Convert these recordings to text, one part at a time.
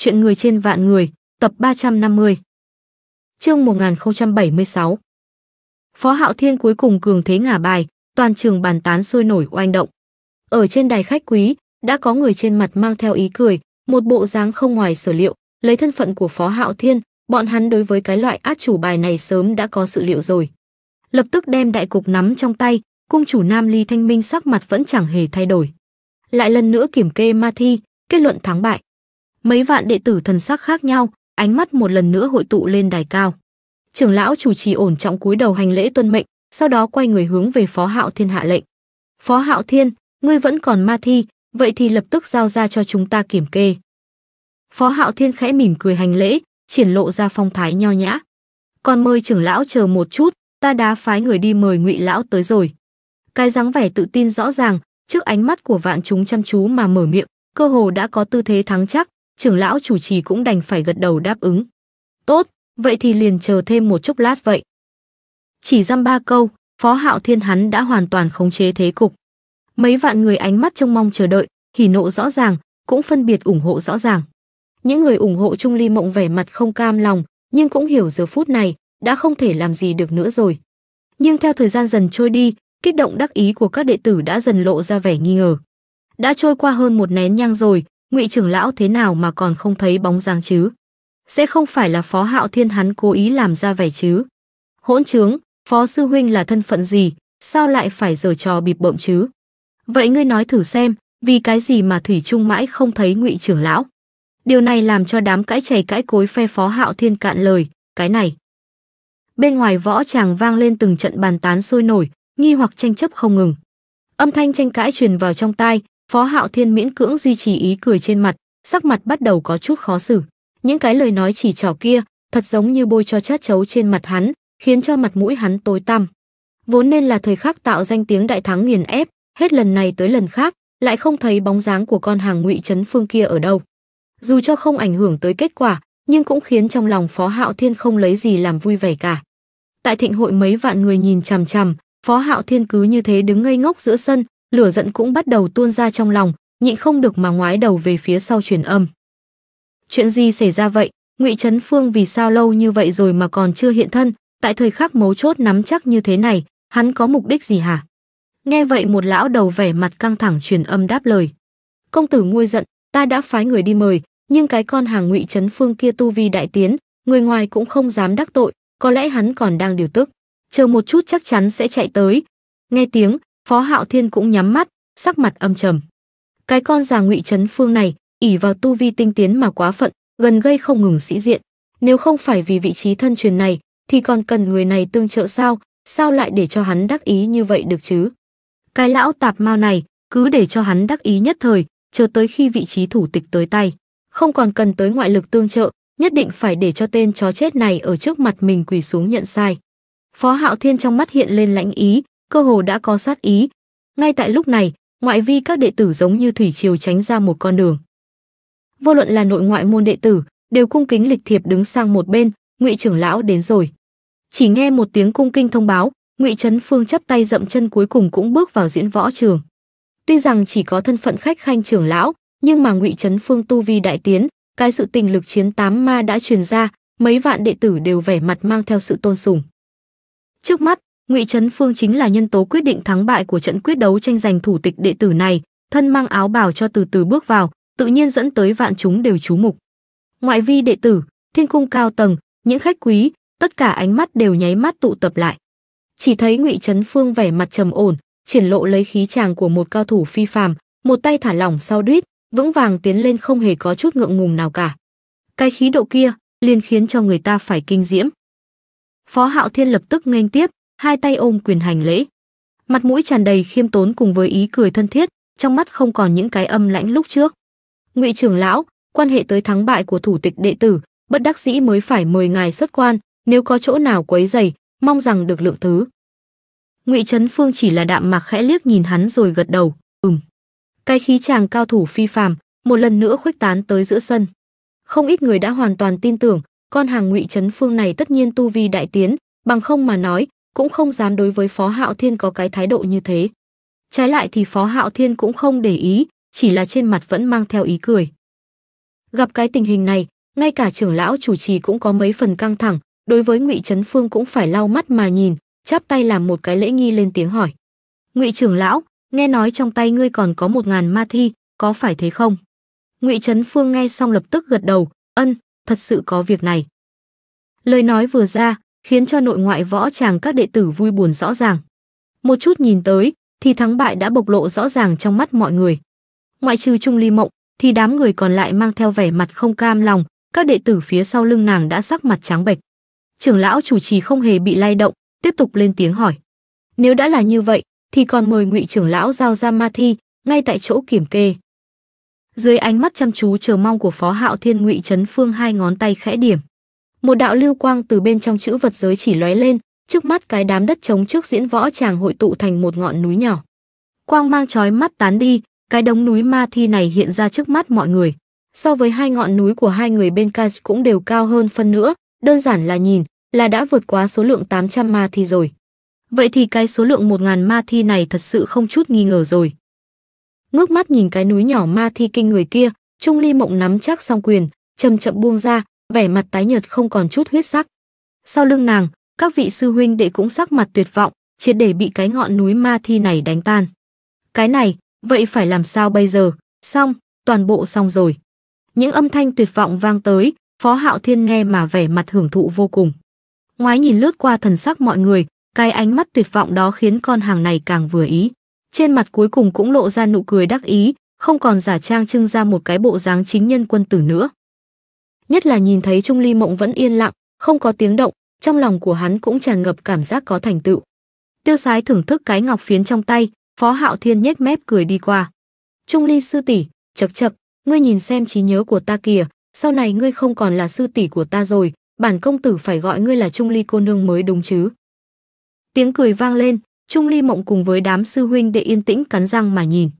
Chuyện người trên vạn người, tập 350. Chương 1076. Phó Hạo Thiên cuối cùng cường thế ngả bài, toàn trường bàn tán sôi nổi oanh động. Ở trên đài khách quý, đã có người trên mặt mang theo ý cười, một bộ dáng không ngoài sở liệu, lấy thân phận của Phó Hạo Thiên, bọn hắn đối với cái loại át chủ bài này sớm đã có sự liệu rồi. Lập tức đem đại cục nắm trong tay, cung chủ Nam Ly Thanh Minh sắc mặt vẫn chẳng hề thay đổi. Lại lần nữa kiểm kê ma thi, kết luận thắng bại. Mấy vạn đệ tử thần sắc khác nhau, ánh mắt một lần nữa hội tụ lên đài cao. Trưởng lão chủ trì ổn trọng cúi đầu hành lễ tuân mệnh, sau đó quay người hướng về Phó Hạo Thiên hạ lệnh. "Phó Hạo Thiên, ngươi vẫn còn ma thi, vậy thì lập tức giao ra cho chúng ta kiểm kê." Phó Hạo Thiên khẽ mỉm cười hành lễ, triển lộ ra phong thái nho nhã. "Còn mời trưởng lão chờ một chút, ta đã phái người đi mời Ngụy lão tới rồi." Cái dáng vẻ tự tin rõ ràng, trước ánh mắt của vạn chúng chăm chú mà mở miệng, cơ hồ đã có tư thế thắng chắc, trưởng lão chủ trì cũng đành phải gật đầu đáp ứng. Tốt, vậy thì liền chờ thêm một chút lát vậy. Chỉ dăm ba câu, Phó Hạo Thiên hắn đã hoàn toàn khống chế thế cục. Mấy vạn người ánh mắt trông mong chờ đợi, hỉ nộ rõ ràng, cũng phân biệt ủng hộ rõ ràng. Những người ủng hộ Trung Ly Mộng vẻ mặt không cam lòng, nhưng cũng hiểu giờ phút này đã không thể làm gì được nữa rồi. Nhưng theo thời gian dần trôi đi, kích động đắc ý của các đệ tử đã dần lộ ra vẻ nghi ngờ. Đã trôi qua hơn một nén nhang rồi, ngụy trưởng lão thế nào mà còn không thấy bóng dáng chứ? Sẽ không phải là phó hạo thiên hắn cố ý làm ra vẻ chứ? Hỗn trướng, phó sư huynh là thân phận gì, sao lại phải giở trò bịp bợm chứ? Vậy ngươi nói thử xem, vì cái gì mà Thủy Trung mãi không thấy ngụy trưởng lão? Điều này làm cho đám cãi chày cãi cối phe phó hạo thiên cạn lời, cái này. Bên ngoài võ tràng vang lên từng trận bàn tán sôi nổi, nghi hoặc tranh chấp không ngừng. Âm thanh tranh cãi truyền vào trong tai, Phó Hạo Thiên miễn cưỡng duy trì ý cười trên mặt, sắc mặt bắt đầu có chút khó xử. Những cái lời nói chỉ trỏ kia, thật giống như bôi cho chát chấu trên mặt hắn, khiến cho mặt mũi hắn tối tăm. Vốn nên là thời khắc tạo danh tiếng đại thắng nghiền ép, hết lần này tới lần khác, lại không thấy bóng dáng của con hàng ngụy trấn phương kia ở đâu. Dù cho không ảnh hưởng tới kết quả, nhưng cũng khiến trong lòng Phó Hạo Thiên không lấy gì làm vui vẻ cả. Tại thịnh hội mấy vạn người nhìn chằm chằm, Phó Hạo Thiên cứ như thế đứng ngây ngốc giữa sân, lửa giận cũng bắt đầu tuôn ra trong lòng, nhịn không được mà ngoái đầu về phía sau truyền âm. Chuyện gì xảy ra vậy? Ngụy Trấn Phương vì sao lâu như vậy rồi mà còn chưa hiện thân, tại thời khắc mấu chốt nắm chắc như thế này, hắn có mục đích gì hả? Nghe vậy một lão đầu vẻ mặt căng thẳng truyền âm đáp lời. Công tử nguôi giận, ta đã phái người đi mời, nhưng cái con hàng Ngụy Trấn Phương kia tu vi đại tiến, người ngoài cũng không dám đắc tội, có lẽ hắn còn đang điều tức. Chờ một chút chắc chắn sẽ chạy tới. Nghe tiếng, Phó Hạo Thiên cũng nhắm mắt, sắc mặt âm trầm. Cái con già Ngụy Trấn Phương này, ỉ vào tu vi tinh tiến mà quá phận, gần gây không ngừng sĩ diện, nếu không phải vì vị trí thân truyền này, thì còn cần người này tương trợ sao, sao lại để cho hắn đắc ý như vậy được chứ? Cái lão tạp mao này, cứ để cho hắn đắc ý nhất thời, chờ tới khi vị trí thủ tịch tới tay, không còn cần tới ngoại lực tương trợ, nhất định phải để cho tên chó chết này ở trước mặt mình quỳ xuống nhận sai. Phó Hạo Thiên trong mắt hiện lên lãnh ý, cơ hồ đã có sát ý. Ngay tại lúc này, ngoại vi các đệ tử giống như thủy triều tránh ra một con đường. Vô luận là nội ngoại môn đệ tử, đều cung kính lịch thiệp đứng sang một bên, Ngụy trưởng lão đến rồi. Chỉ nghe một tiếng cung kinh thông báo, Ngụy Trấn Phương chắp tay dậm chân cuối cùng cũng bước vào diễn võ trường. Tuy rằng chỉ có thân phận khách khanh trưởng lão, nhưng mà Ngụy Trấn Phương tu vi đại tiến, cái sự tình lực chiến tám ma đã truyền ra, mấy vạn đệ tử đều vẻ mặt mang theo sự tôn sùng. Trước mắt, Ngụy Trấn Phương chính là nhân tố quyết định thắng bại của trận quyết đấu tranh giành thủ tịch đệ tử này, thân mang áo bào cho từ từ bước vào, tự nhiên dẫn tới vạn chúng đều chú mục. Ngoại vi đệ tử, thiên cung cao tầng, những khách quý, tất cả ánh mắt đều nháy mắt tụ tập lại. Chỉ thấy Ngụy Trấn Phương vẻ mặt trầm ổn, triển lộ lấy khí chàng của một cao thủ phi phàm, một tay thả lỏng sau đuýt, vững vàng tiến lên không hề có chút ngượng ngùng nào cả. Cái khí độ kia liền khiến cho người ta phải kinh diễm. Phó Hạo Thiên lập tức nghênh tiếp, hai tay ôm quyền hành lễ. Mặt mũi tràn đầy khiêm tốn cùng với ý cười thân thiết, trong mắt không còn những cái âm lãnh lúc trước. Ngụy trưởng lão, quan hệ tới thắng bại của thủ tịch đệ tử, bất đắc dĩ mới phải mời ngài xuất quan, nếu có chỗ nào quấy rầy, mong rằng được lượng thứ. Ngụy Trấn Phương chỉ là đạm mạc khẽ liếc nhìn hắn rồi gật đầu, "Ừm." Cái khí chàng cao thủ phi phàm, một lần nữa khuếch tán tới giữa sân. Không ít người đã hoàn toàn tin tưởng, con hàng Ngụy Trấn Phương này tất nhiên tu vi đại tiến, bằng không mà nói, cũng không dám đối với Phó Hạo Thiên có cái thái độ như thế. Trái lại thì Phó Hạo Thiên cũng không để ý, chỉ là trên mặt vẫn mang theo ý cười. Gặp cái tình hình này, ngay cả trưởng lão chủ trì cũng có mấy phần căng thẳng, đối với Ngụy Trấn Phương cũng phải lau mắt mà nhìn, chắp tay làm một cái lễ nghi lên tiếng hỏi. Ngụy trưởng lão, nghe nói trong tay ngươi còn có một ngàn ma thi, có phải thế không? Ngụy Trấn Phương nghe xong lập tức gật đầu, ân, thật sự có việc này. Lời nói vừa ra, khiến cho nội ngoại võ tràng các đệ tử vui buồn rõ ràng. Một chút nhìn tới, thì thắng bại đã bộc lộ rõ ràng trong mắt mọi người. Ngoại trừ Trung Ly Mộng, thì đám người còn lại mang theo vẻ mặt không cam lòng, các đệ tử phía sau lưng nàng đã sắc mặt trắng bệch. Trưởng lão chủ trì không hề bị lay động, tiếp tục lên tiếng hỏi: "Nếu đã là như vậy, thì còn mời Ngụy trưởng lão giao ra ma thi ngay tại chỗ kiểm kê." Dưới ánh mắt chăm chú chờ mong của Phó Hạo Thiên Ngụy Trấn Phương hai ngón tay khẽ điểm, một đạo lưu quang từ bên trong chữ vật giới chỉ lóe lên, trước mắt cái đám đất trống trước diễn võ chàng hội tụ thành một ngọn núi nhỏ. Quang mang chói mắt tán đi, cái đống núi ma thi này hiện ra trước mắt mọi người. So với hai ngọn núi của hai người bên Kaj cũng đều cao hơn phân nữa, đơn giản là nhìn, là đã vượt quá số lượng 800 ma thi rồi. Vậy thì cái số lượng 1.000 ma thi này thật sự không chút nghi ngờ rồi. Ngước mắt nhìn cái núi nhỏ ma thi kinh người kia, Trung Ly Mộng nắm chắc song quyền, chậm chậm buông ra, vẻ mặt tái nhợt không còn chút huyết sắc. Sau lưng nàng, các vị sư huynh đệ cũng sắc mặt tuyệt vọng, triệt để bị cái ngọn núi ma thi này đánh tan. Cái này, vậy phải làm sao bây giờ? Xong, toàn bộ xong rồi. Những âm thanh tuyệt vọng vang tới, Phó Hạo Thiên nghe mà vẻ mặt hưởng thụ vô cùng. Ngoái nhìn lướt qua thần sắc mọi người, cái ánh mắt tuyệt vọng đó khiến con hàng này càng vừa ý. Trên mặt cuối cùng cũng lộ ra nụ cười đắc ý, không còn giả trang trưng ra một cái bộ dáng chính nhân quân tử nữa nhất là nhìn thấy Trung Ly Mộng vẫn yên lặng, không có tiếng động, trong lòng của hắn cũng tràn ngập cảm giác có thành tựu. Tiêu Sái thưởng thức cái ngọc phiến trong tay, Phó Hạo Thiên nhếch mép cười đi qua. "Trung Ly sư tỷ, chậc chậc, ngươi nhìn xem trí nhớ của ta kìa, sau này ngươi không còn là sư tỷ của ta rồi, bản công tử phải gọi ngươi là Trung Ly cô nương mới đúng chứ?" Tiếng cười vang lên, Trung Ly Mộng cùng với đám sư huynh đệ yên tĩnh cắn răng mà nhìn.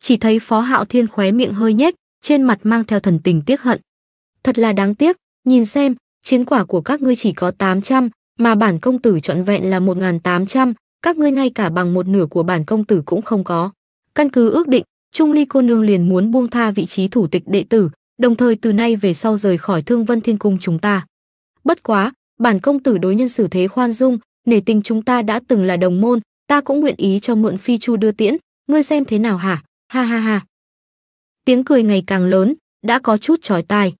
Chỉ thấy Phó Hạo Thiên khóe miệng hơi nhếch, trên mặt mang theo thần tình tiếc hận, Thật là đáng tiếc, nhìn xem, chiến quả của các ngươi chỉ có 800, mà bản công tử trọn vẹn là 1800, các ngươi ngay cả bằng một nửa của bản công tử cũng không có. Căn cứ ước định, Trung Ly cô nương liền muốn buông tha vị trí thủ tịch đệ tử, đồng thời từ nay về sau rời khỏi Thương Vân Thiên Cung chúng ta. Bất quá, bản công tử đối nhân xử thế khoan dung, nể tình chúng ta đã từng là đồng môn, ta cũng nguyện ý cho mượn phi chu đưa tiễn, ngươi xem thế nào hả? Ha ha ha. Tiếng cười ngày càng lớn, đã có chút chói tai.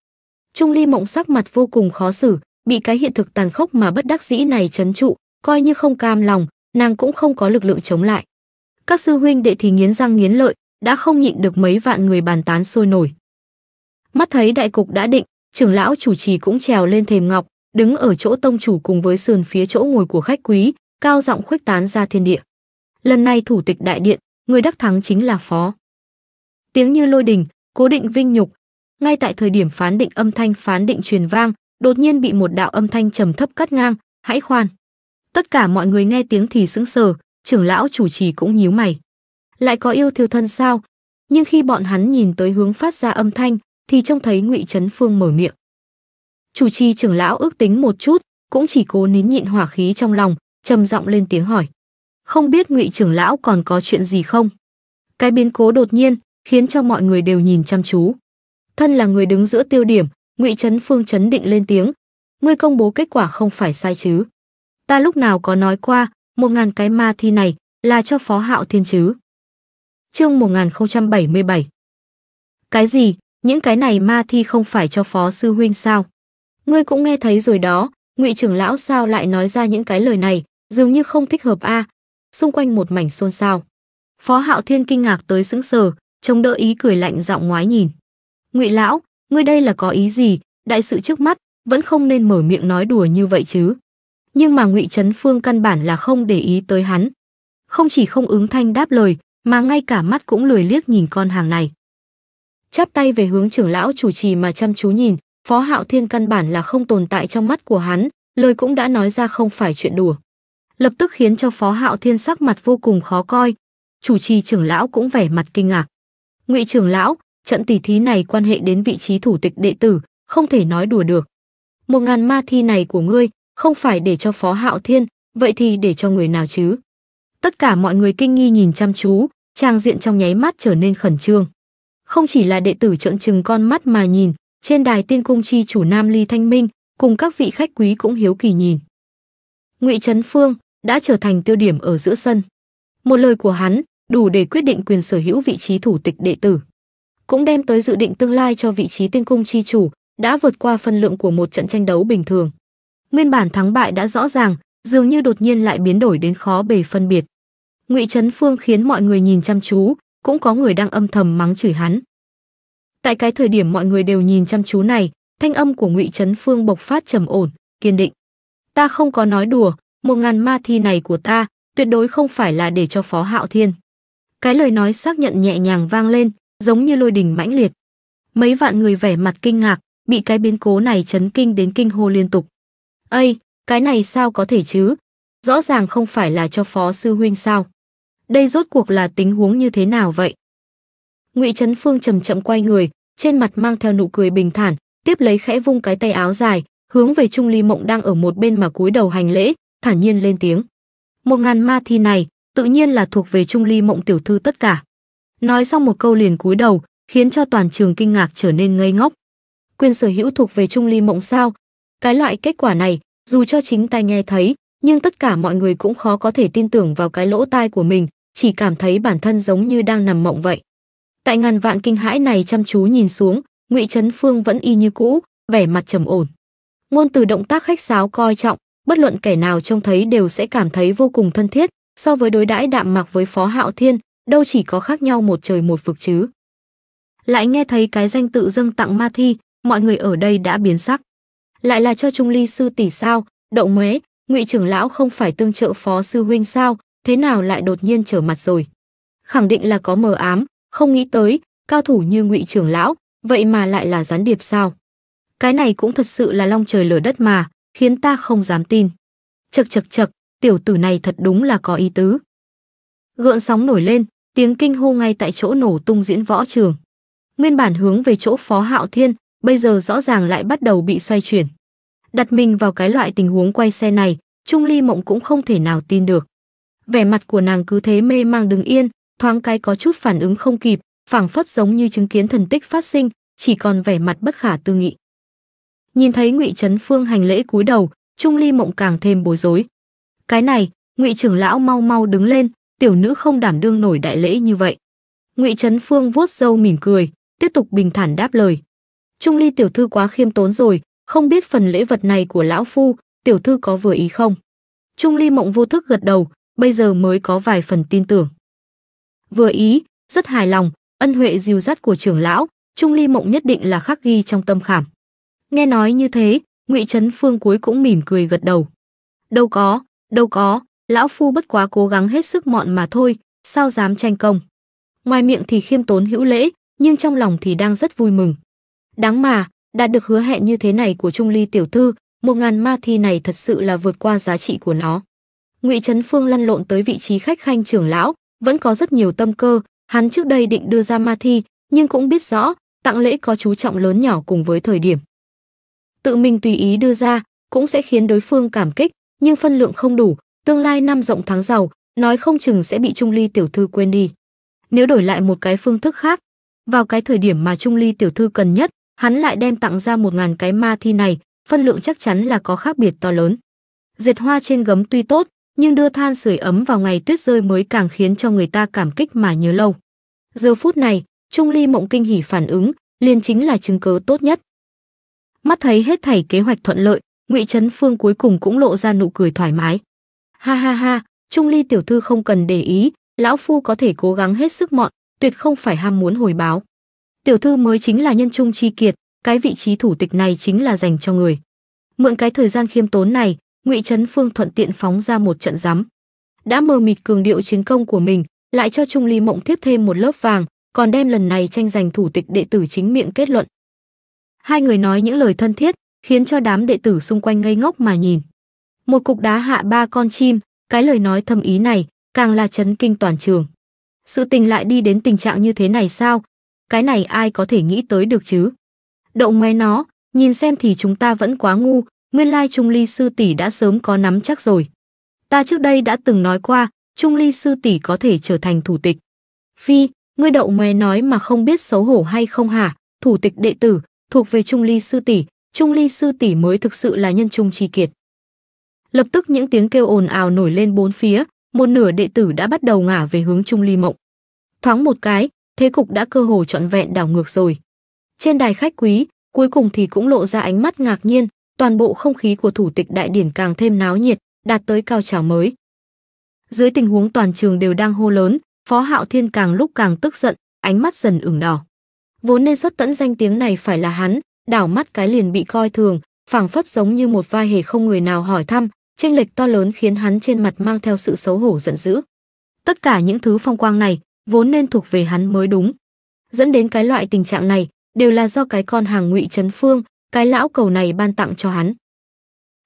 Trung Ly Mộng sắc mặt vô cùng khó xử, bị cái hiện thực tàn khốc mà bất đắc dĩ này chấn trụ, coi như không cam lòng, nàng cũng không có lực lượng chống lại. Các sư huynh đệ thì nghiến răng nghiến lợi, đã không nhịn được mấy vạn người bàn tán sôi nổi. Mắt thấy đại cục đã định, trưởng lão chủ trì cũng trèo lên thềm ngọc, đứng ở chỗ tông chủ cùng với sườn phía chỗ ngồi của khách quý, cao giọng khuếch tán ra thiên địa. Lần này thủ tịch đại điện, người đắc thắng chính là phó. Tiếng như lôi đình, cố định vinh nhục, ngay tại thời điểm phán định âm thanh phán định truyền vang, đột nhiên bị một đạo âm thanh trầm thấp cắt ngang, "Hãy khoan." Tất cả mọi người nghe tiếng thì sững sờ, trưởng lão chủ trì cũng nhíu mày. Lại có yêu thiêu thân sao? Nhưng khi bọn hắn nhìn tới hướng phát ra âm thanh, thì trông thấy Ngụy chấn Phương mở miệng. Chủ trì trưởng lão ước tính một chút, cũng chỉ cố nín nhịn hỏa khí trong lòng, trầm giọng lên tiếng hỏi: "Không biết Ngụy trưởng lão còn có chuyện gì không?" Cái biến cố đột nhiên khiến cho mọi người đều nhìn chăm chú thân là người đứng giữa tiêu điểm ngụy trấn phương chấn định lên tiếng ngươi công bố kết quả không phải sai chứ ta lúc nào có nói qua một ngàn cái ma thi này là cho phó hạo thiên chứ chương 1077 cái gì những cái này ma thi không phải cho phó sư huynh sao ngươi cũng nghe thấy rồi đó ngụy trưởng lão sao lại nói ra những cái lời này dường như không thích hợp a à. xung quanh một mảnh xôn xao phó hạo thiên kinh ngạc tới sững sờ chống đỡ ý cười lạnh giọng ngoái nhìn ngụy lão ngươi đây là có ý gì đại sự trước mắt vẫn không nên mở miệng nói đùa như vậy chứ nhưng mà ngụy trấn phương căn bản là không để ý tới hắn không chỉ không ứng thanh đáp lời mà ngay cả mắt cũng lười liếc nhìn con hàng này chắp tay về hướng trưởng lão chủ trì mà chăm chú nhìn phó hạo thiên căn bản là không tồn tại trong mắt của hắn lời cũng đã nói ra không phải chuyện đùa lập tức khiến cho phó hạo thiên sắc mặt vô cùng khó coi chủ trì trưởng lão cũng vẻ mặt kinh ngạc ngụy trưởng lão trận tỷ thí này quan hệ đến vị trí thủ tịch đệ tử, không thể nói đùa được. Một ngàn ma thi này của ngươi, không phải để cho Phó Hạo Thiên, vậy thì để cho người nào chứ? Tất cả mọi người kinh nghi nhìn chăm chú, trang diện trong nháy mắt trở nên khẩn trương. Không chỉ là đệ tử trợn trừng con mắt mà nhìn, trên đài tiên cung chi chủ Nam Ly Thanh Minh, cùng các vị khách quý cũng hiếu kỳ nhìn. Ngụy Trấn Phương đã trở thành tiêu điểm ở giữa sân. Một lời của hắn đủ để quyết định quyền sở hữu vị trí thủ tịch đệ tử cũng đem tới dự định tương lai cho vị trí Tiên cung chi chủ, đã vượt qua phân lượng của một trận tranh đấu bình thường. Nguyên bản thắng bại đã rõ ràng, dường như đột nhiên lại biến đổi đến khó bề phân biệt. Ngụy Trấn Phương khiến mọi người nhìn chăm chú, cũng có người đang âm thầm mắng chửi hắn. Tại cái thời điểm mọi người đều nhìn chăm chú này, thanh âm của Ngụy Trấn Phương bộc phát trầm ổn, kiên định. Ta không có nói đùa, một ngàn ma thi này của ta tuyệt đối không phải là để cho Phó Hạo Thiên. Cái lời nói xác nhận nhẹ nhàng vang lên, giống như lôi đình mãnh liệt. Mấy vạn người vẻ mặt kinh ngạc, bị cái biến cố này chấn kinh đến kinh hô liên tục. "Ây, cái này sao có thể chứ? Rõ ràng không phải là cho phó sư huynh sao? Đây rốt cuộc là tình huống như thế nào vậy?" Ngụy Trấn Phương chậm chậm quay người, trên mặt mang theo nụ cười bình thản, tiếp lấy khẽ vung cái tay áo dài, hướng về Trung Ly Mộng đang ở một bên mà cúi đầu hành lễ, thản nhiên lên tiếng. Một ngàn ma thi này, tự nhiên là thuộc về Trung Ly Mộng tiểu thư tất cả nói xong một câu liền cúi đầu, khiến cho toàn trường kinh ngạc trở nên ngây ngốc. Quyền sở hữu thuộc về Trung Ly Mộng sao? Cái loại kết quả này, dù cho chính tai nghe thấy, nhưng tất cả mọi người cũng khó có thể tin tưởng vào cái lỗ tai của mình, chỉ cảm thấy bản thân giống như đang nằm mộng vậy. Tại ngàn vạn kinh hãi này chăm chú nhìn xuống, Ngụy Trấn Phương vẫn y như cũ, vẻ mặt trầm ổn. Ngôn từ động tác khách sáo coi trọng, bất luận kẻ nào trông thấy đều sẽ cảm thấy vô cùng thân thiết, so với đối đãi đạm mạc với Phó Hạo Thiên, đâu chỉ có khác nhau một trời một vực chứ. Lại nghe thấy cái danh tự dâng tặng ma thi, mọi người ở đây đã biến sắc. Lại là cho Trung Ly sư tỷ sao, đậu Mế, ngụy trưởng lão không phải tương trợ phó sư huynh sao, thế nào lại đột nhiên trở mặt rồi. Khẳng định là có mờ ám, không nghĩ tới, cao thủ như ngụy trưởng lão, vậy mà lại là gián điệp sao. Cái này cũng thật sự là long trời lở đất mà, khiến ta không dám tin. Chật chật chật, tiểu tử này thật đúng là có ý tứ. Gợn sóng nổi lên, tiếng kinh hô ngay tại chỗ nổ tung diễn võ trường. Nguyên bản hướng về chỗ Phó Hạo Thiên, bây giờ rõ ràng lại bắt đầu bị xoay chuyển. Đặt mình vào cái loại tình huống quay xe này, Trung Ly Mộng cũng không thể nào tin được. Vẻ mặt của nàng cứ thế mê mang đứng yên, thoáng cái có chút phản ứng không kịp, phảng phất giống như chứng kiến thần tích phát sinh, chỉ còn vẻ mặt bất khả tư nghị. Nhìn thấy Ngụy Trấn Phương hành lễ cúi đầu, Trung Ly Mộng càng thêm bối rối. Cái này, Ngụy trưởng lão mau mau đứng lên, tiểu nữ không đảm đương nổi đại lễ như vậy. Ngụy Trấn Phương vuốt râu mỉm cười, tiếp tục bình thản đáp lời. Trung Ly tiểu thư quá khiêm tốn rồi, không biết phần lễ vật này của lão phu, tiểu thư có vừa ý không? Trung Ly mộng vô thức gật đầu, bây giờ mới có vài phần tin tưởng. Vừa ý, rất hài lòng, ân huệ dìu dắt của trưởng lão, Trung Ly mộng nhất định là khắc ghi trong tâm khảm. Nghe nói như thế, Ngụy Trấn Phương cuối cũng mỉm cười gật đầu. Đâu có, đâu có, lão phu bất quá cố gắng hết sức mọn mà thôi, sao dám tranh công. Ngoài miệng thì khiêm tốn hữu lễ, nhưng trong lòng thì đang rất vui mừng. Đáng mà, đạt được hứa hẹn như thế này của Trung Ly tiểu thư, một ngàn ma thi này thật sự là vượt qua giá trị của nó. Ngụy Trấn Phương lăn lộn tới vị trí khách khanh trưởng lão, vẫn có rất nhiều tâm cơ, hắn trước đây định đưa ra ma thi, nhưng cũng biết rõ, tặng lễ có chú trọng lớn nhỏ cùng với thời điểm. Tự mình tùy ý đưa ra, cũng sẽ khiến đối phương cảm kích, nhưng phân lượng không đủ, tương lai năm rộng tháng giàu, nói không chừng sẽ bị Trung Ly tiểu thư quên đi. Nếu đổi lại một cái phương thức khác, vào cái thời điểm mà Trung Ly tiểu thư cần nhất, hắn lại đem tặng ra một ngàn cái ma thi này, phân lượng chắc chắn là có khác biệt to lớn. diệt hoa trên gấm tuy tốt, nhưng đưa than sưởi ấm vào ngày tuyết rơi mới càng khiến cho người ta cảm kích mà nhớ lâu. Giờ phút này, Trung Ly mộng kinh hỉ phản ứng, liền chính là chứng cứ tốt nhất. Mắt thấy hết thảy kế hoạch thuận lợi, Ngụy Trấn Phương cuối cùng cũng lộ ra nụ cười thoải mái. Ha ha ha, Trung Ly tiểu thư không cần để ý, lão phu có thể cố gắng hết sức mọn, tuyệt không phải ham muốn hồi báo. Tiểu thư mới chính là nhân trung chi kiệt, cái vị trí thủ tịch này chính là dành cho người. Mượn cái thời gian khiêm tốn này, Ngụy Trấn Phương thuận tiện phóng ra một trận giám. Đã mờ mịt cường điệu chiến công của mình, lại cho Trung Ly Mộng tiếp thêm một lớp vàng, còn đem lần này tranh giành thủ tịch đệ tử chính miệng kết luận. Hai người nói những lời thân thiết, khiến cho đám đệ tử xung quanh ngây ngốc mà nhìn một cục đá hạ ba con chim, cái lời nói thâm ý này càng là chấn kinh toàn trường. Sự tình lại đi đến tình trạng như thế này sao? Cái này ai có thể nghĩ tới được chứ? Đậu ngoé nó, nhìn xem thì chúng ta vẫn quá ngu, nguyên lai Trung Ly sư tỷ đã sớm có nắm chắc rồi. Ta trước đây đã từng nói qua, Trung Ly sư tỷ có thể trở thành thủ tịch. Phi, ngươi đậu ngoé nói mà không biết xấu hổ hay không hả? Thủ tịch đệ tử thuộc về Trung Ly sư tỷ, Trung Ly sư tỷ mới thực sự là nhân trung trì kiệt lập tức những tiếng kêu ồn ào nổi lên bốn phía, một nửa đệ tử đã bắt đầu ngả về hướng Trung Ly Mộng. Thoáng một cái, thế cục đã cơ hồ trọn vẹn đảo ngược rồi. Trên đài khách quý, cuối cùng thì cũng lộ ra ánh mắt ngạc nhiên, toàn bộ không khí của thủ tịch đại điển càng thêm náo nhiệt, đạt tới cao trào mới. Dưới tình huống toàn trường đều đang hô lớn, Phó Hạo Thiên càng lúc càng tức giận, ánh mắt dần ửng đỏ. Vốn nên xuất tẫn danh tiếng này phải là hắn, đảo mắt cái liền bị coi thường, phảng phất giống như một vai hề không người nào hỏi thăm, chênh lệch to lớn khiến hắn trên mặt mang theo sự xấu hổ giận dữ. Tất cả những thứ phong quang này vốn nên thuộc về hắn mới đúng. Dẫn đến cái loại tình trạng này đều là do cái con hàng ngụy Trấn Phương, cái lão cầu này ban tặng cho hắn.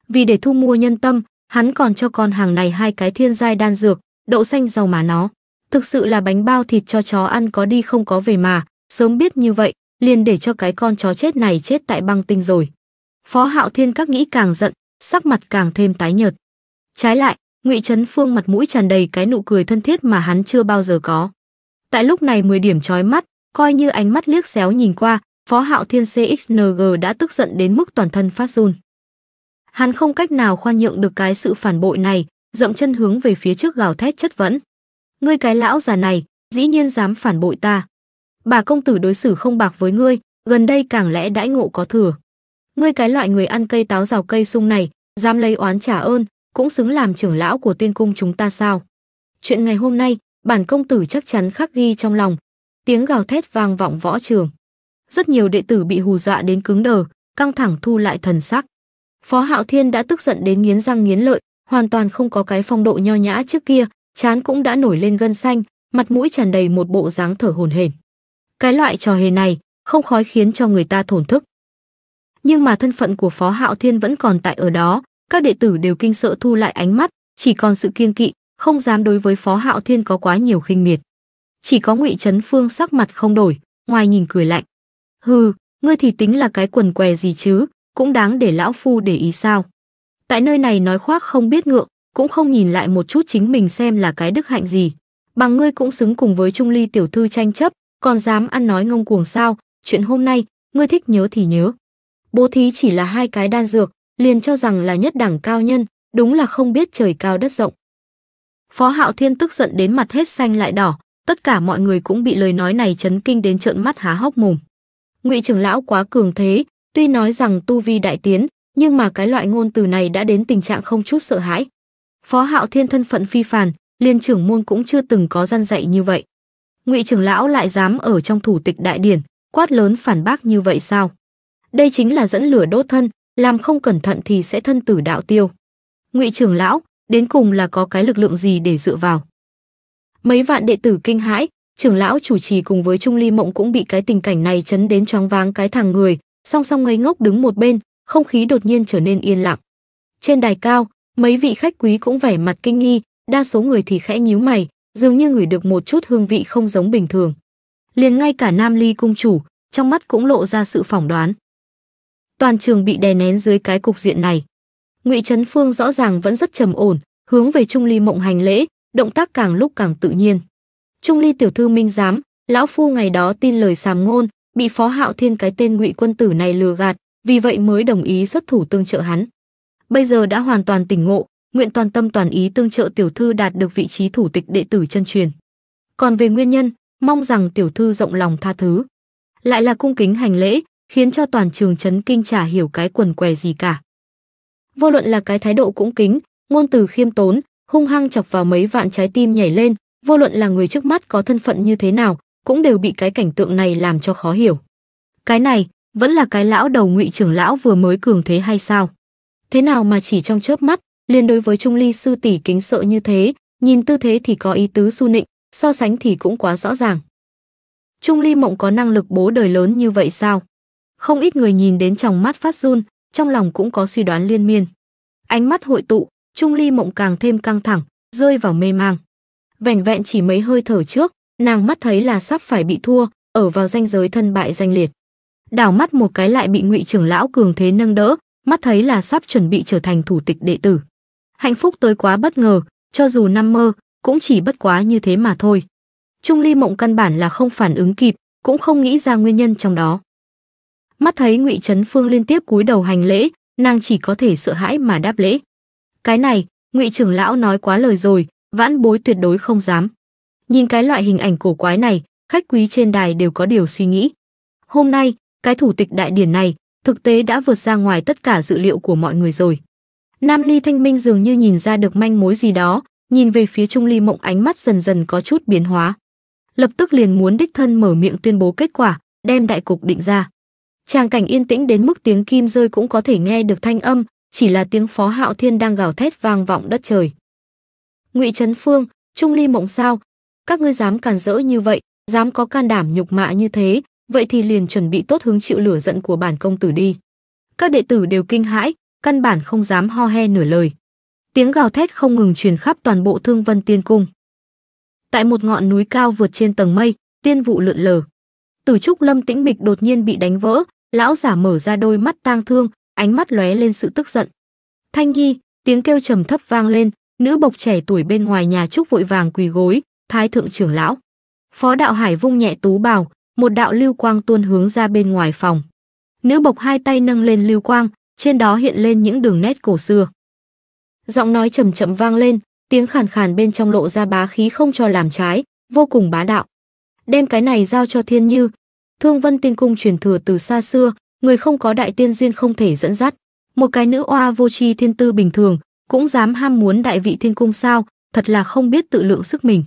Vì để thu mua nhân tâm, hắn còn cho con hàng này hai cái thiên giai đan dược, đậu xanh giàu mà nó. Thực sự là bánh bao thịt cho chó ăn có đi không có về mà, sớm biết như vậy, liền để cho cái con chó chết này chết tại băng tinh rồi. Phó Hạo Thiên các nghĩ càng giận, sắc mặt càng thêm tái nhợt. Trái lại, Ngụy Trấn Phương mặt mũi tràn đầy cái nụ cười thân thiết mà hắn chưa bao giờ có. Tại lúc này 10 điểm chói mắt, coi như ánh mắt liếc xéo nhìn qua, Phó Hạo Thiên CXNG đã tức giận đến mức toàn thân phát run. Hắn không cách nào khoan nhượng được cái sự phản bội này, dậm chân hướng về phía trước gào thét chất vấn. Ngươi cái lão già này, dĩ nhiên dám phản bội ta. Bà công tử đối xử không bạc với ngươi, gần đây càng lẽ đãi ngộ có thừa. Ngươi cái loại người ăn cây táo rào cây sung này, dám lấy oán trả ơn, cũng xứng làm trưởng lão của tiên cung chúng ta sao? Chuyện ngày hôm nay, bản công tử chắc chắn khắc ghi trong lòng. Tiếng gào thét vang vọng võ trường. Rất nhiều đệ tử bị hù dọa đến cứng đờ, căng thẳng thu lại thần sắc. Phó Hạo Thiên đã tức giận đến nghiến răng nghiến lợi, hoàn toàn không có cái phong độ nho nhã trước kia, chán cũng đã nổi lên gân xanh, mặt mũi tràn đầy một bộ dáng thở hổn hển. Cái loại trò hề này không khói khiến cho người ta thổn thức nhưng mà thân phận của Phó Hạo Thiên vẫn còn tại ở đó, các đệ tử đều kinh sợ thu lại ánh mắt, chỉ còn sự kiêng kỵ, không dám đối với Phó Hạo Thiên có quá nhiều khinh miệt. Chỉ có Ngụy Trấn Phương sắc mặt không đổi, ngoài nhìn cười lạnh. "Hừ, ngươi thì tính là cái quần què gì chứ, cũng đáng để lão phu để ý sao?" Tại nơi này nói khoác không biết ngượng, cũng không nhìn lại một chút chính mình xem là cái đức hạnh gì. Bằng ngươi cũng xứng cùng với Trung Ly tiểu thư tranh chấp, còn dám ăn nói ngông cuồng sao? Chuyện hôm nay, ngươi thích nhớ thì nhớ, Bố thí chỉ là hai cái đan dược, liền cho rằng là nhất đẳng cao nhân, đúng là không biết trời cao đất rộng. Phó Hạo Thiên tức giận đến mặt hết xanh lại đỏ, tất cả mọi người cũng bị lời nói này chấn kinh đến trợn mắt há hốc mồm. Ngụy trưởng lão quá cường thế, tuy nói rằng tu vi đại tiến, nhưng mà cái loại ngôn từ này đã đến tình trạng không chút sợ hãi. Phó Hạo Thiên thân phận phi phàn, liên trưởng môn cũng chưa từng có gian dạy như vậy. Ngụy trưởng lão lại dám ở trong thủ tịch đại điển, quát lớn phản bác như vậy sao? đây chính là dẫn lửa đốt thân làm không cẩn thận thì sẽ thân tử đạo tiêu ngụy trưởng lão đến cùng là có cái lực lượng gì để dựa vào mấy vạn đệ tử kinh hãi trưởng lão chủ trì cùng với trung ly mộng cũng bị cái tình cảnh này chấn đến choáng váng cái thằng người song song ngây ngốc đứng một bên không khí đột nhiên trở nên yên lặng trên đài cao mấy vị khách quý cũng vẻ mặt kinh nghi đa số người thì khẽ nhíu mày dường như ngửi được một chút hương vị không giống bình thường liền ngay cả nam ly cung chủ trong mắt cũng lộ ra sự phỏng đoán toàn trường bị đè nén dưới cái cục diện này. Ngụy Trấn Phương rõ ràng vẫn rất trầm ổn, hướng về Trung Ly mộng hành lễ, động tác càng lúc càng tự nhiên. Trung Ly tiểu thư minh giám, lão phu ngày đó tin lời sàm ngôn, bị Phó Hạo Thiên cái tên Ngụy quân tử này lừa gạt, vì vậy mới đồng ý xuất thủ tương trợ hắn. Bây giờ đã hoàn toàn tỉnh ngộ, nguyện toàn tâm toàn ý tương trợ tiểu thư đạt được vị trí thủ tịch đệ tử chân truyền. Còn về nguyên nhân, mong rằng tiểu thư rộng lòng tha thứ. Lại là cung kính hành lễ, khiến cho toàn trường chấn kinh chả hiểu cái quần què gì cả. Vô luận là cái thái độ cũng kính, ngôn từ khiêm tốn, hung hăng chọc vào mấy vạn trái tim nhảy lên, vô luận là người trước mắt có thân phận như thế nào, cũng đều bị cái cảnh tượng này làm cho khó hiểu. Cái này, vẫn là cái lão đầu ngụy trưởng lão vừa mới cường thế hay sao? Thế nào mà chỉ trong chớp mắt, liền đối với Trung Ly sư tỷ kính sợ như thế, nhìn tư thế thì có ý tứ su nịnh, so sánh thì cũng quá rõ ràng. Trung Ly mộng có năng lực bố đời lớn như vậy sao? Không ít người nhìn đến trong mắt phát run, trong lòng cũng có suy đoán liên miên. Ánh mắt hội tụ, Trung Ly Mộng càng thêm căng thẳng, rơi vào mê mang. Vẹn vẹn chỉ mấy hơi thở trước, nàng mắt thấy là sắp phải bị thua, ở vào ranh giới thân bại danh liệt. Đảo mắt một cái lại bị Ngụy trưởng lão cường thế nâng đỡ, mắt thấy là sắp chuẩn bị trở thành thủ tịch đệ tử. Hạnh phúc tới quá bất ngờ, cho dù năm mơ, cũng chỉ bất quá như thế mà thôi. Trung Ly Mộng căn bản là không phản ứng kịp, cũng không nghĩ ra nguyên nhân trong đó mắt thấy ngụy trấn phương liên tiếp cúi đầu hành lễ nàng chỉ có thể sợ hãi mà đáp lễ cái này ngụy trưởng lão nói quá lời rồi vãn bối tuyệt đối không dám nhìn cái loại hình ảnh cổ quái này khách quý trên đài đều có điều suy nghĩ hôm nay cái thủ tịch đại điển này thực tế đã vượt ra ngoài tất cả dự liệu của mọi người rồi nam ly thanh minh dường như nhìn ra được manh mối gì đó nhìn về phía trung ly mộng ánh mắt dần dần có chút biến hóa lập tức liền muốn đích thân mở miệng tuyên bố kết quả đem đại cục định ra Tràng cảnh yên tĩnh đến mức tiếng kim rơi cũng có thể nghe được thanh âm, chỉ là tiếng Phó Hạo Thiên đang gào thét vang vọng đất trời. Ngụy Trấn Phương, Trung Ly Mộng Sao, các ngươi dám càn rỡ như vậy, dám có can đảm nhục mạ như thế, vậy thì liền chuẩn bị tốt hứng chịu lửa giận của bản công tử đi. Các đệ tử đều kinh hãi, căn bản không dám ho he nửa lời. Tiếng gào thét không ngừng truyền khắp toàn bộ Thương Vân Tiên Cung. Tại một ngọn núi cao vượt trên tầng mây, tiên vụ lượn lờ. Tử trúc Lâm tĩnh mịch đột nhiên bị đánh vỡ, Lão giả mở ra đôi mắt tang thương, ánh mắt lóe lên sự tức giận. Thanh Nhi, tiếng kêu trầm thấp vang lên, nữ bộc trẻ tuổi bên ngoài nhà trúc vội vàng quỳ gối, thái thượng trưởng lão. Phó đạo Hải vung nhẹ tú bào, một đạo lưu quang tuôn hướng ra bên ngoài phòng. Nữ bộc hai tay nâng lên lưu quang, trên đó hiện lên những đường nét cổ xưa. Giọng nói chậm chậm vang lên, tiếng khàn khàn bên trong lộ ra bá khí không cho làm trái, vô cùng bá đạo. Đem cái này giao cho Thiên Như, Thương Vân Tiên Cung truyền thừa từ xa xưa, người không có đại tiên duyên không thể dẫn dắt. Một cái nữ oa vô tri thiên tư bình thường, cũng dám ham muốn đại vị thiên cung sao, thật là không biết tự lượng sức mình.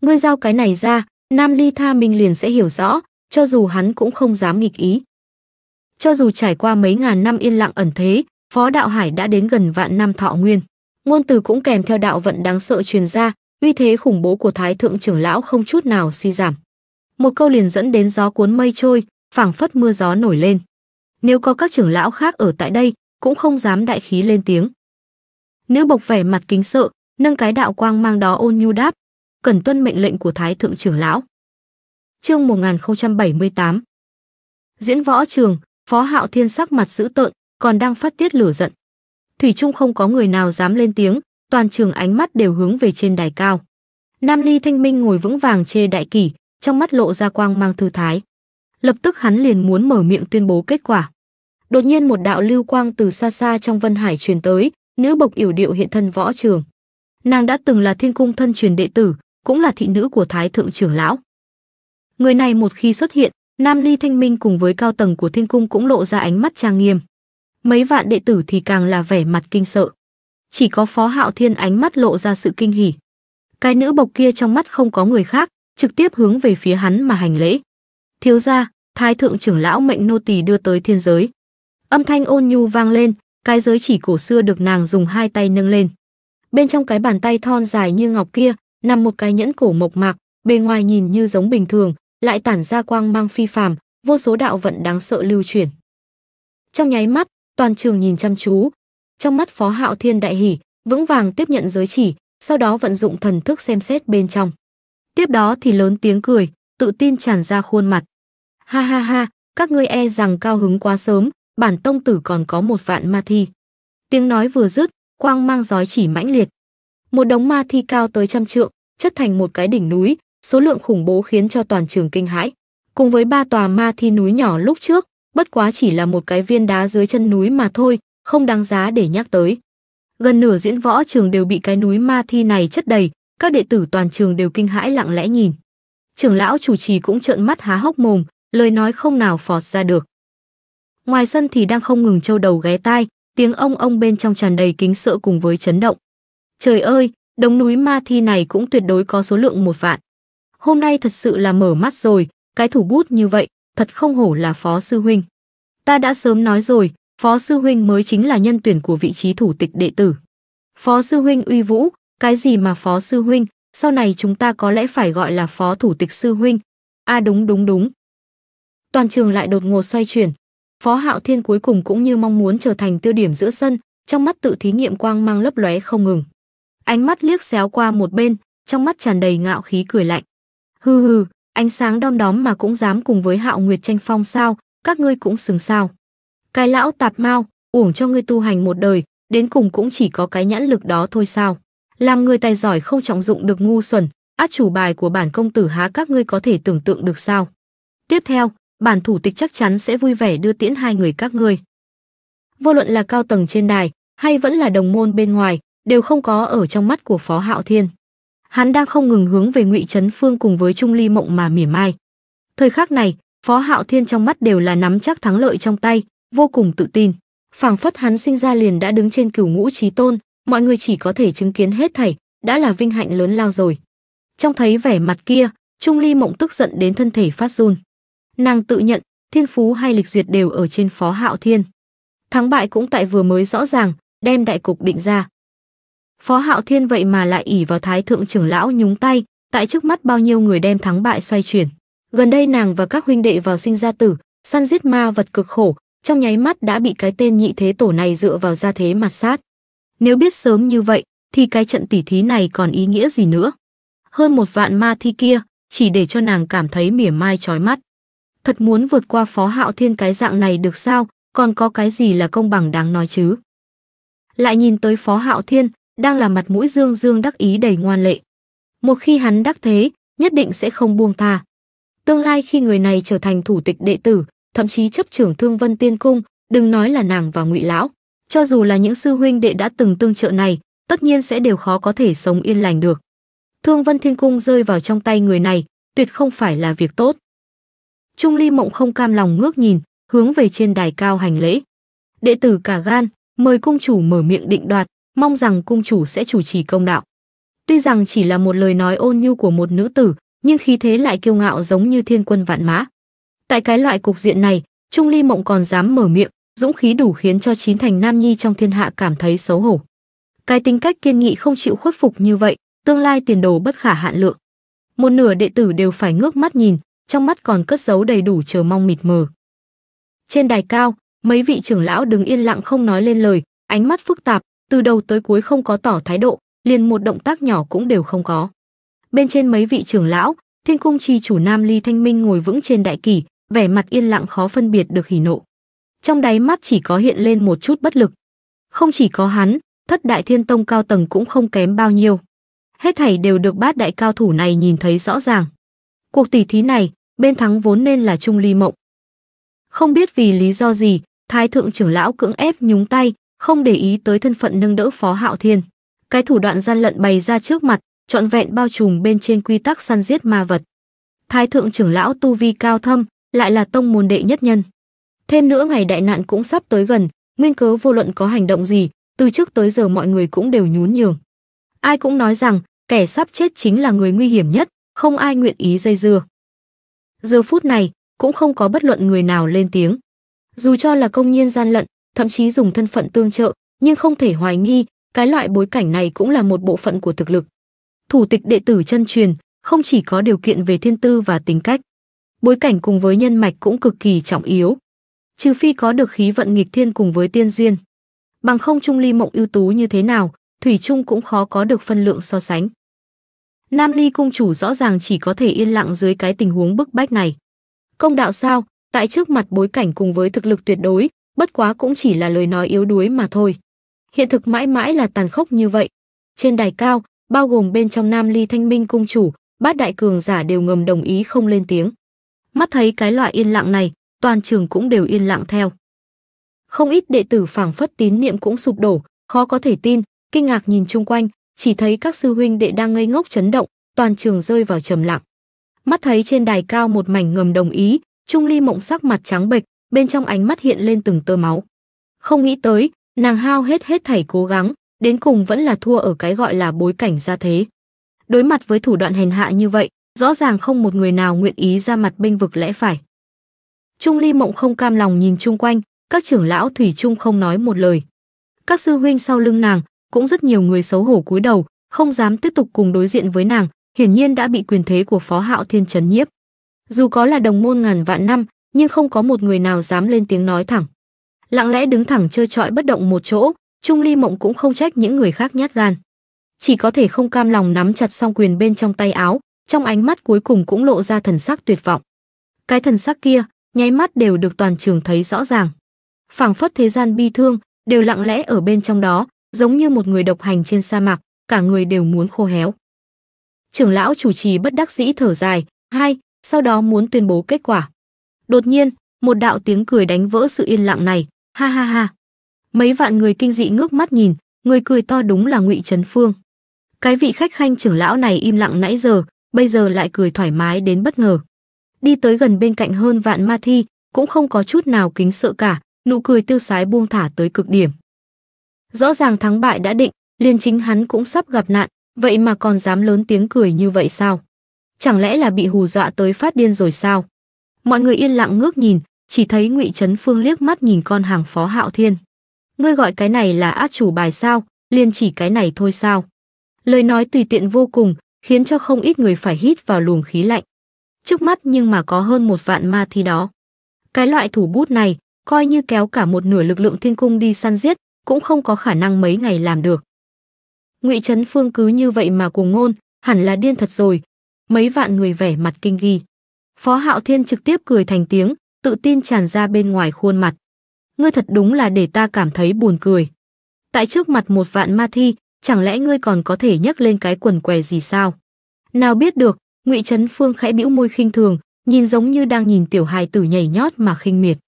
Ngươi giao cái này ra, Nam Ly Tha Minh liền sẽ hiểu rõ, cho dù hắn cũng không dám nghịch ý. Cho dù trải qua mấy ngàn năm yên lặng ẩn thế, Phó Đạo Hải đã đến gần vạn năm thọ nguyên. Ngôn từ cũng kèm theo đạo vận đáng sợ truyền ra, uy thế khủng bố của Thái Thượng trưởng lão không chút nào suy giảm một câu liền dẫn đến gió cuốn mây trôi, phảng phất mưa gió nổi lên. Nếu có các trưởng lão khác ở tại đây, cũng không dám đại khí lên tiếng. Nữ bộc vẻ mặt kính sợ, nâng cái đạo quang mang đó ôn nhu đáp, cần tuân mệnh lệnh của Thái thượng trưởng lão. Chương 1078. Diễn võ trường, Phó Hạo Thiên sắc mặt dữ tợn, còn đang phát tiết lửa giận. Thủy Trung không có người nào dám lên tiếng, toàn trường ánh mắt đều hướng về trên đài cao. Nam Ly Thanh Minh ngồi vững vàng chê đại kỷ, trong mắt lộ ra quang mang thư thái. Lập tức hắn liền muốn mở miệng tuyên bố kết quả. Đột nhiên một đạo lưu quang từ xa xa trong Vân Hải truyền tới, nữ bộc yểu điệu hiện thân võ trường. Nàng đã từng là Thiên cung thân truyền đệ tử, cũng là thị nữ của Thái thượng trưởng lão. Người này một khi xuất hiện, Nam Ly Thanh Minh cùng với cao tầng của Thiên cung cũng lộ ra ánh mắt trang nghiêm. Mấy vạn đệ tử thì càng là vẻ mặt kinh sợ. Chỉ có Phó Hạo Thiên ánh mắt lộ ra sự kinh hỉ. Cái nữ bộc kia trong mắt không có người khác, trực tiếp hướng về phía hắn mà hành lễ. Thiếu gia, thái thượng trưởng lão mệnh nô tỳ đưa tới thiên giới. Âm thanh ôn nhu vang lên, cái giới chỉ cổ xưa được nàng dùng hai tay nâng lên. Bên trong cái bàn tay thon dài như ngọc kia, nằm một cái nhẫn cổ mộc mạc, bề ngoài nhìn như giống bình thường, lại tản ra quang mang phi phàm, vô số đạo vận đáng sợ lưu chuyển. Trong nháy mắt, toàn trường nhìn chăm chú, trong mắt Phó Hạo Thiên đại hỉ, vững vàng tiếp nhận giới chỉ, sau đó vận dụng thần thức xem xét bên trong. Tiếp đó thì lớn tiếng cười, tự tin tràn ra khuôn mặt. Ha ha ha, các ngươi e rằng cao hứng quá sớm, bản tông tử còn có một vạn ma thi. Tiếng nói vừa dứt, quang mang giói chỉ mãnh liệt. Một đống ma thi cao tới trăm trượng, chất thành một cái đỉnh núi, số lượng khủng bố khiến cho toàn trường kinh hãi. Cùng với ba tòa ma thi núi nhỏ lúc trước, bất quá chỉ là một cái viên đá dưới chân núi mà thôi, không đáng giá để nhắc tới. Gần nửa diễn võ trường đều bị cái núi ma thi này chất đầy, các đệ tử toàn trường đều kinh hãi lặng lẽ nhìn. Trưởng lão chủ trì cũng trợn mắt há hốc mồm, lời nói không nào phọt ra được. Ngoài sân thì đang không ngừng trâu đầu ghé tai, tiếng ông ông bên trong tràn đầy kính sợ cùng với chấn động. Trời ơi, đống núi ma thi này cũng tuyệt đối có số lượng một vạn. Hôm nay thật sự là mở mắt rồi, cái thủ bút như vậy, thật không hổ là phó sư huynh. Ta đã sớm nói rồi, phó sư huynh mới chính là nhân tuyển của vị trí thủ tịch đệ tử. Phó sư huynh uy vũ, cái gì mà phó sư huynh, sau này chúng ta có lẽ phải gọi là phó thủ tịch sư huynh. A à đúng đúng đúng. Toàn trường lại đột ngột xoay chuyển. Phó Hạo Thiên cuối cùng cũng như mong muốn trở thành tiêu điểm giữa sân, trong mắt tự thí nghiệm quang mang lấp lóe không ngừng. Ánh mắt liếc xéo qua một bên, trong mắt tràn đầy ngạo khí cười lạnh. Hừ hừ, ánh sáng đom đóm mà cũng dám cùng với Hạo Nguyệt tranh phong sao, các ngươi cũng xứng sao. Cái lão tạp mau, uổng cho ngươi tu hành một đời, đến cùng cũng chỉ có cái nhãn lực đó thôi sao. Làm người tài giỏi không trọng dụng được ngu xuẩn, át chủ bài của bản công tử há các ngươi có thể tưởng tượng được sao. Tiếp theo, bản thủ tịch chắc chắn sẽ vui vẻ đưa tiễn hai người các ngươi. Vô luận là cao tầng trên đài, hay vẫn là đồng môn bên ngoài, đều không có ở trong mắt của Phó Hạo Thiên. Hắn đang không ngừng hướng về Ngụy Trấn Phương cùng với Trung Ly Mộng mà mỉa mai. Thời khắc này, Phó Hạo Thiên trong mắt đều là nắm chắc thắng lợi trong tay, vô cùng tự tin. Phảng phất hắn sinh ra liền đã đứng trên cửu ngũ chí tôn, mọi người chỉ có thể chứng kiến hết thảy, đã là vinh hạnh lớn lao rồi. Trong thấy vẻ mặt kia, Trung Ly Mộng tức giận đến thân thể phát run. Nàng tự nhận, thiên phú hay lịch duyệt đều ở trên Phó Hạo Thiên. Thắng bại cũng tại vừa mới rõ ràng, đem đại cục định ra. Phó Hạo Thiên vậy mà lại ỉ vào Thái Thượng trưởng lão nhúng tay, tại trước mắt bao nhiêu người đem thắng bại xoay chuyển. Gần đây nàng và các huynh đệ vào sinh ra tử, săn giết ma vật cực khổ, trong nháy mắt đã bị cái tên nhị thế tổ này dựa vào gia thế mà sát. Nếu biết sớm như vậy, thì cái trận tỉ thí này còn ý nghĩa gì nữa? Hơn một vạn ma thi kia, chỉ để cho nàng cảm thấy mỉa mai chói mắt. Thật muốn vượt qua phó hạo thiên cái dạng này được sao, còn có cái gì là công bằng đáng nói chứ? Lại nhìn tới phó hạo thiên, đang là mặt mũi dương dương đắc ý đầy ngoan lệ. Một khi hắn đắc thế, nhất định sẽ không buông tha. Tương lai khi người này trở thành thủ tịch đệ tử, thậm chí chấp trưởng Thương Vân Tiên Cung, đừng nói là nàng và Ngụy lão, cho dù là những sư huynh đệ đã từng tương trợ này, tất nhiên sẽ đều khó có thể sống yên lành được. Thương Vân Thiên Cung rơi vào trong tay người này, tuyệt không phải là việc tốt. Trung Ly Mộng không cam lòng ngước nhìn, hướng về trên đài cao hành lễ. Đệ tử cả gan, mời cung chủ mở miệng định đoạt, mong rằng cung chủ sẽ chủ trì công đạo. Tuy rằng chỉ là một lời nói ôn nhu của một nữ tử, nhưng khí thế lại kiêu ngạo giống như thiên quân vạn mã. Tại cái loại cục diện này, Trung Ly Mộng còn dám mở miệng, dũng khí đủ khiến cho chín thành nam nhi trong thiên hạ cảm thấy xấu hổ. Cái tính cách kiên nghị không chịu khuất phục như vậy, tương lai tiền đồ bất khả hạn lượng. Một nửa đệ tử đều phải ngước mắt nhìn, trong mắt còn cất giấu đầy đủ chờ mong mịt mờ. Trên đài cao, mấy vị trưởng lão đứng yên lặng không nói lên lời, ánh mắt phức tạp, từ đầu tới cuối không có tỏ thái độ, liền một động tác nhỏ cũng đều không có. Bên trên mấy vị trưởng lão, Thiên cung chi chủ Nam Ly Thanh Minh ngồi vững trên đại kỷ, vẻ mặt yên lặng khó phân biệt được hỉ nộ trong đáy mắt chỉ có hiện lên một chút bất lực. Không chỉ có hắn, thất đại thiên tông cao tầng cũng không kém bao nhiêu. Hết thảy đều được bát đại cao thủ này nhìn thấy rõ ràng. Cuộc tỷ thí này, bên thắng vốn nên là Trung Ly Mộng. Không biết vì lý do gì, Thái thượng trưởng lão cưỡng ép nhúng tay, không để ý tới thân phận nâng đỡ Phó Hạo Thiên. Cái thủ đoạn gian lận bày ra trước mặt, trọn vẹn bao trùm bên trên quy tắc săn giết ma vật. Thái thượng trưởng lão tu vi cao thâm, lại là tông môn đệ nhất nhân. Thêm nữa ngày đại nạn cũng sắp tới gần, nguyên cớ vô luận có hành động gì, từ trước tới giờ mọi người cũng đều nhún nhường. Ai cũng nói rằng, kẻ sắp chết chính là người nguy hiểm nhất, không ai nguyện ý dây dưa. Giờ phút này, cũng không có bất luận người nào lên tiếng. Dù cho là công nhiên gian lận, thậm chí dùng thân phận tương trợ, nhưng không thể hoài nghi, cái loại bối cảnh này cũng là một bộ phận của thực lực. Thủ tịch đệ tử chân truyền, không chỉ có điều kiện về thiên tư và tính cách, bối cảnh cùng với nhân mạch cũng cực kỳ trọng yếu, trừ phi có được khí vận nghịch thiên cùng với tiên duyên. Bằng không Trung Ly Mộng ưu tú như thế nào, thủy trung cũng khó có được phân lượng so sánh. Nam Ly cung chủ rõ ràng chỉ có thể yên lặng dưới cái tình huống bức bách này. Công đạo sao, tại trước mặt bối cảnh cùng với thực lực tuyệt đối, bất quá cũng chỉ là lời nói yếu đuối mà thôi. Hiện thực mãi mãi là tàn khốc như vậy. Trên đài cao, bao gồm bên trong Nam Ly Thanh Minh cung chủ, bát đại cường giả đều ngầm đồng ý không lên tiếng. Mắt thấy cái loại yên lặng này, toàn trường cũng đều yên lặng theo. Không ít đệ tử phảng phất tín niệm cũng sụp đổ, khó có thể tin, kinh ngạc nhìn chung quanh, chỉ thấy các sư huynh đệ đang ngây ngốc chấn động, toàn trường rơi vào trầm lặng. Mắt thấy trên đài cao một mảnh ngầm đồng ý, Trung Ly Mộng sắc mặt trắng bệch, bên trong ánh mắt hiện lên từng tơ máu. Không nghĩ tới, nàng hao hết hết thảy cố gắng, đến cùng vẫn là thua ở cái gọi là bối cảnh gia thế. Đối mặt với thủ đoạn hèn hạ như vậy, rõ ràng không một người nào nguyện ý ra mặt bênh vực lẽ phải. Trung Ly Mộng không cam lòng nhìn chung quanh, các trưởng lão thủy chung không nói một lời. Các sư huynh sau lưng nàng cũng rất nhiều người xấu hổ cúi đầu, không dám tiếp tục cùng đối diện với nàng, hiển nhiên đã bị quyền thế của Phó Hạo Thiên chấn nhiếp. Dù có là đồng môn ngàn vạn năm, nhưng không có một người nào dám lên tiếng nói thẳng. Lặng lẽ đứng thẳng chơi trọi bất động một chỗ, Trung Ly Mộng cũng không trách những người khác nhát gan. Chỉ có thể không cam lòng nắm chặt song quyền bên trong tay áo, trong ánh mắt cuối cùng cũng lộ ra thần sắc tuyệt vọng. Cái thần sắc kia, nháy mắt đều được toàn trường thấy rõ ràng. Phảng phất thế gian bi thương đều lặng lẽ ở bên trong đó, giống như một người độc hành trên sa mạc, cả người đều muốn khô héo. Trưởng lão chủ trì bất đắc dĩ thở dài, hai, sau đó muốn tuyên bố kết quả. Đột nhiên, một đạo tiếng cười đánh vỡ sự yên lặng này, ha ha ha. Mấy vạn người kinh dị ngước mắt nhìn, người cười to đúng là Ngụy Trấn Phương. Cái vị khách khanh trưởng lão này im lặng nãy giờ, bây giờ lại cười thoải mái đến bất ngờ đi tới gần bên cạnh hơn vạn ma thi, cũng không có chút nào kính sợ cả, nụ cười tiêu sái buông thả tới cực điểm. Rõ ràng thắng bại đã định, liền chính hắn cũng sắp gặp nạn, vậy mà còn dám lớn tiếng cười như vậy sao? Chẳng lẽ là bị hù dọa tới phát điên rồi sao? Mọi người yên lặng ngước nhìn, chỉ thấy Ngụy Trấn Phương liếc mắt nhìn con hàng phó Hạo Thiên. Ngươi gọi cái này là ác chủ bài sao, liền chỉ cái này thôi sao? Lời nói tùy tiện vô cùng, khiến cho không ít người phải hít vào luồng khí lạnh trước mắt nhưng mà có hơn một vạn ma thi đó. Cái loại thủ bút này, coi như kéo cả một nửa lực lượng thiên cung đi săn giết, cũng không có khả năng mấy ngày làm được. Ngụy Trấn Phương cứ như vậy mà cuồng ngôn, hẳn là điên thật rồi. Mấy vạn người vẻ mặt kinh ghi. Phó Hạo Thiên trực tiếp cười thành tiếng, tự tin tràn ra bên ngoài khuôn mặt. Ngươi thật đúng là để ta cảm thấy buồn cười. Tại trước mặt một vạn ma thi, chẳng lẽ ngươi còn có thể nhấc lên cái quần què gì sao? Nào biết được, ngụy trấn phương khẽ bĩu môi khinh thường nhìn giống như đang nhìn tiểu hài tử nhảy nhót mà khinh miệt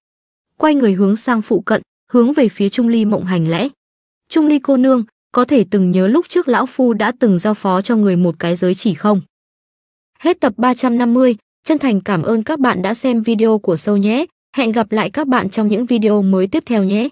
quay người hướng sang phụ cận hướng về phía trung ly mộng hành lẽ trung ly cô nương có thể từng nhớ lúc trước lão phu đã từng giao phó cho người một cái giới chỉ không hết tập 350, chân thành cảm ơn các bạn đã xem video của sâu nhé hẹn gặp lại các bạn trong những video mới tiếp theo nhé